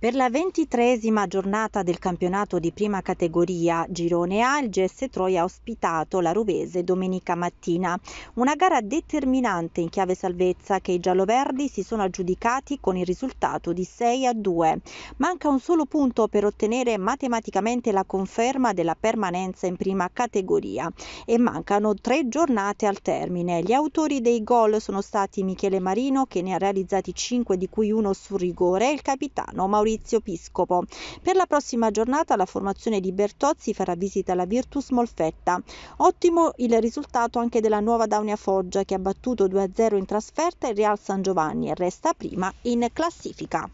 Per la ventitreesima giornata del campionato di prima categoria Girone A, il GS Troia ha ospitato la Ruvese domenica mattina. Una gara determinante in chiave salvezza che i gialloverdi si sono aggiudicati con il risultato di 6 a 2. Manca un solo punto per ottenere matematicamente la conferma della permanenza in prima categoria e mancano tre giornate al termine. Gli autori dei gol sono stati Michele Marino che ne ha realizzati 5 di cui uno su rigore e il capitano Maurizio Maurizio Piscopo. Per la prossima giornata la formazione di Bertozzi farà visita alla Virtus Molfetta. Ottimo il risultato anche della nuova Daunia Foggia che ha battuto 2-0 in trasferta il Real San Giovanni e resta prima in classifica.